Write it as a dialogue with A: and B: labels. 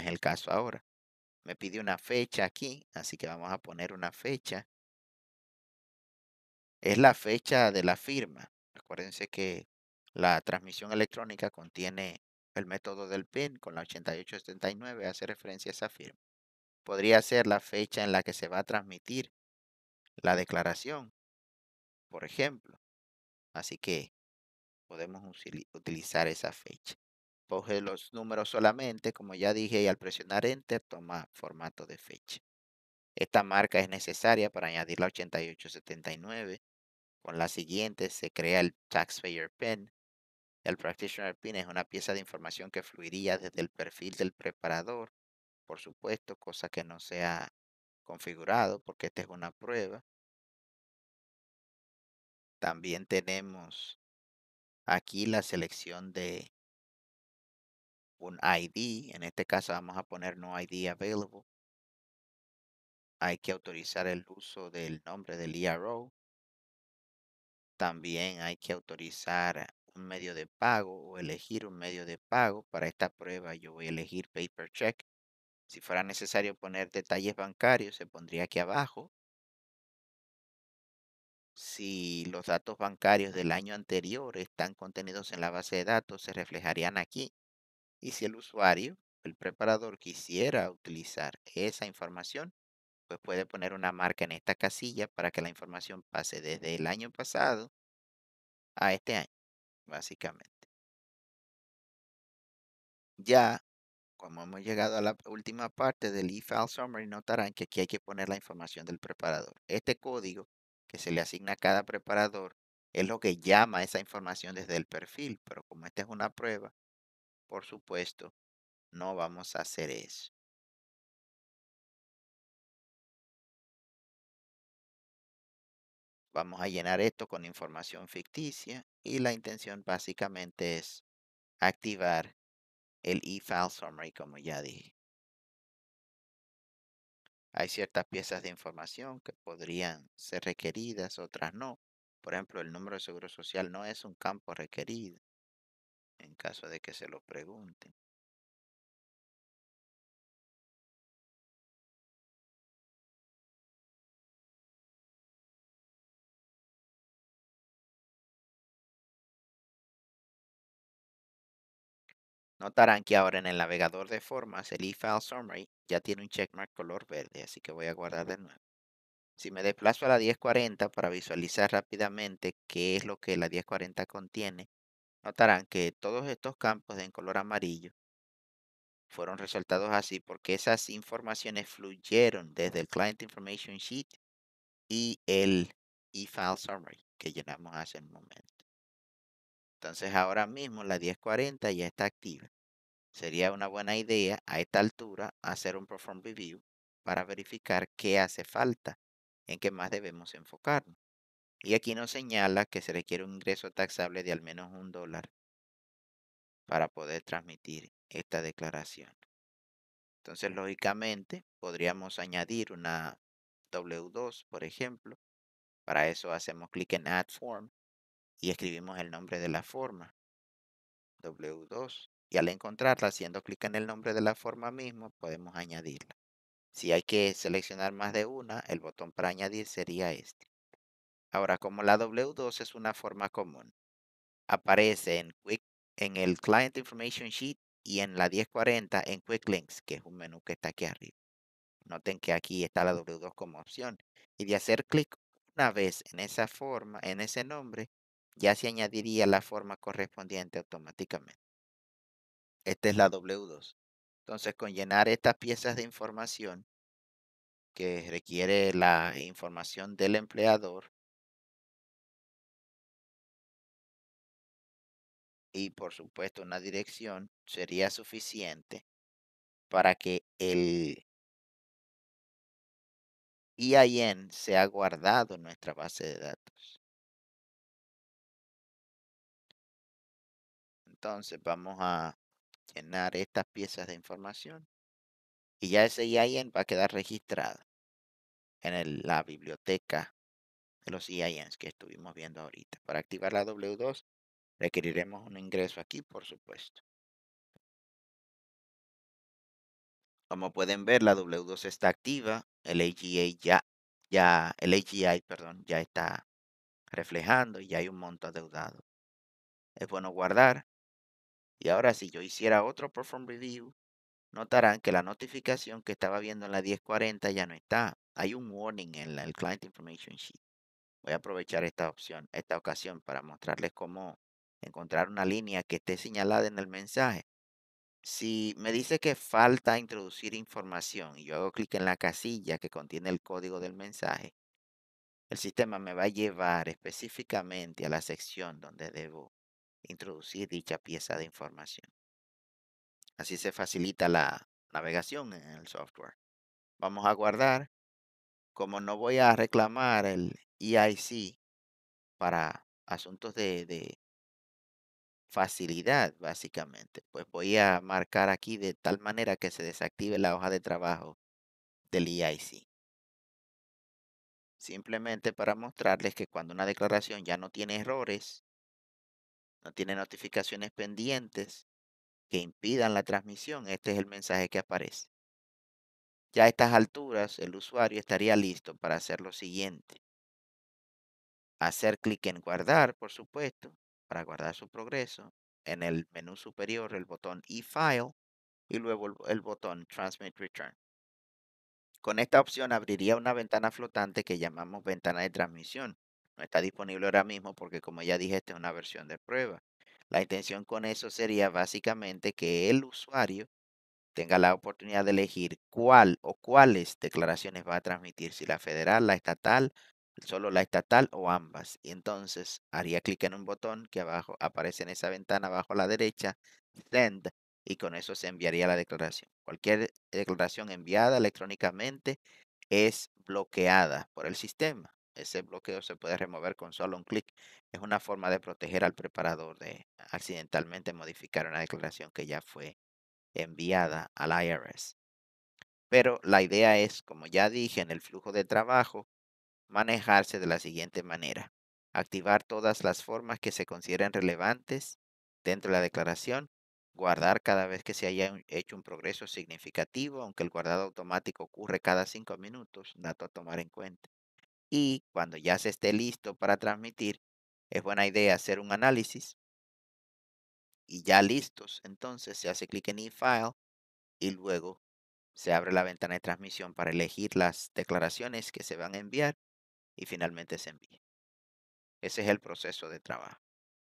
A: es el caso ahora. Me pide una fecha aquí, así que vamos a poner una fecha. Es la fecha de la firma. Acuérdense que la transmisión electrónica contiene el método del PIN con la 8879, hace referencia a esa firma. Podría ser la fecha en la que se va a transmitir la declaración, por ejemplo. Así que podemos utilizar esa fecha coge los números solamente, como ya dije, y al presionar Enter toma formato de fecha. Esta marca es necesaria para añadir la 8879. Con la siguiente se crea el Taxpayer PIN. El Practitioner Pin es una pieza de información que fluiría desde el perfil del preparador, por supuesto, cosa que no se ha configurado porque esta es una prueba. También tenemos aquí la selección de un ID, en este caso vamos a poner no ID available. Hay que autorizar el uso del nombre del IRO. E También hay que autorizar un medio de pago o elegir un medio de pago. Para esta prueba yo voy a elegir paper check. Si fuera necesario poner detalles bancarios, se pondría aquí abajo. Si los datos bancarios del año anterior están contenidos en la base de datos, se reflejarían aquí. Y si el usuario, el preparador, quisiera utilizar esa información, pues puede poner una marca en esta casilla para que la información pase desde el año pasado a este año, básicamente. Ya, como hemos llegado a la última parte del e-file summary, notarán que aquí hay que poner la información del preparador. Este código que se le asigna a cada preparador es lo que llama esa información desde el perfil, pero como esta es una prueba, por supuesto, no vamos a hacer eso. Vamos a llenar esto con información ficticia y la intención básicamente es activar el e-file summary como ya dije. Hay ciertas piezas de información que podrían ser requeridas, otras no. Por ejemplo, el número de seguro social no es un campo requerido en caso de que se lo pregunten. Notarán que ahora en el navegador de formas el eFile Summary ya tiene un checkmark color verde, así que voy a guardar de nuevo. Si me desplazo a la 1040 para visualizar rápidamente qué es lo que la 1040 contiene, Notarán que todos estos campos en color amarillo fueron resaltados así porque esas informaciones fluyeron desde el Client Information Sheet y el e-file summary que llenamos hace un momento. Entonces ahora mismo la 1040 ya está activa. Sería una buena idea a esta altura hacer un perform review para verificar qué hace falta, en qué más debemos enfocarnos. Y aquí nos señala que se requiere un ingreso taxable de al menos un dólar para poder transmitir esta declaración. Entonces, lógicamente, podríamos añadir una W2, por ejemplo. Para eso hacemos clic en Add Form y escribimos el nombre de la forma, W2. Y al encontrarla, haciendo clic en el nombre de la forma mismo, podemos añadirla. Si hay que seleccionar más de una, el botón para añadir sería este. Ahora, como la W2 es una forma común, aparece en, en el Client Information Sheet y en la 1040 en Quick Links, que es un menú que está aquí arriba. Noten que aquí está la W2 como opción. Y de hacer clic una vez en esa forma, en ese nombre, ya se añadiría la forma correspondiente automáticamente. Esta es la W2. Entonces, con llenar estas piezas de información que requiere la información del empleador, y por supuesto una dirección sería suficiente para que el EIN sea guardado en nuestra base de datos. Entonces vamos a llenar estas piezas de información y ya ese EIN va a quedar registrado en la biblioteca de los EINs que estuvimos viendo ahorita. Para activar la W2 Requeriremos un ingreso aquí, por supuesto. Como pueden ver, la W2 está activa, el AGI ya, ya, el AGI, perdón, ya está reflejando y ya hay un monto adeudado. Es bueno guardar. Y ahora si yo hiciera otro perform review, notarán que la notificación que estaba viendo en la 1040 ya no está. Hay un warning en el Client Information Sheet. Voy a aprovechar esta opción, esta ocasión para mostrarles cómo encontrar una línea que esté señalada en el mensaje. Si me dice que falta introducir información y yo hago clic en la casilla que contiene el código del mensaje, el sistema me va a llevar específicamente a la sección donde debo introducir dicha pieza de información. Así se facilita la navegación en el software. Vamos a guardar. Como no voy a reclamar el EIC para asuntos de, de facilidad, básicamente. Pues voy a marcar aquí de tal manera que se desactive la hoja de trabajo del e IIC Simplemente para mostrarles que cuando una declaración ya no tiene errores, no tiene notificaciones pendientes que impidan la transmisión, este es el mensaje que aparece. Ya a estas alturas, el usuario estaría listo para hacer lo siguiente. Hacer clic en guardar, por supuesto, para guardar su progreso, en el menú superior el botón E-File y luego el, botón Transmit Return. Con esta opción abriría una ventana flotante que llamamos ventana de transmisión. No está disponible ahora mismo porque como ya dije, esta es una versión de prueba. La intención con eso sería básicamente que el usuario tenga la oportunidad de elegir cuál o cuáles declaraciones va a transmitir, si la federal, la estatal solo la estatal o ambas. Y entonces haría clic en un botón que abajo aparece en esa ventana abajo a la derecha, Send, y con eso se enviaría la declaración. Cualquier declaración enviada electrónicamente es bloqueada por el sistema. Ese bloqueo se puede remover con solo un clic. Es una forma de proteger al preparador de accidentalmente modificar una declaración que ya fue enviada al IRS. Pero la idea es, como ya dije, en el flujo de trabajo, manejarse de la siguiente manera. Activar todas las formas que se consideren relevantes dentro de la declaración. Guardar cada vez que se haya hecho un progreso significativo, aunque el guardado automático ocurre cada cinco minutos, dato a tomar en cuenta. Y cuando ya se esté listo para transmitir, es buena idea hacer un análisis. Y ya listos, entonces se hace clic en e-file y luego se abre la ventana de transmisión para elegir las declaraciones que se van a enviar y finalmente se envía. Ese es el proceso de trabajo.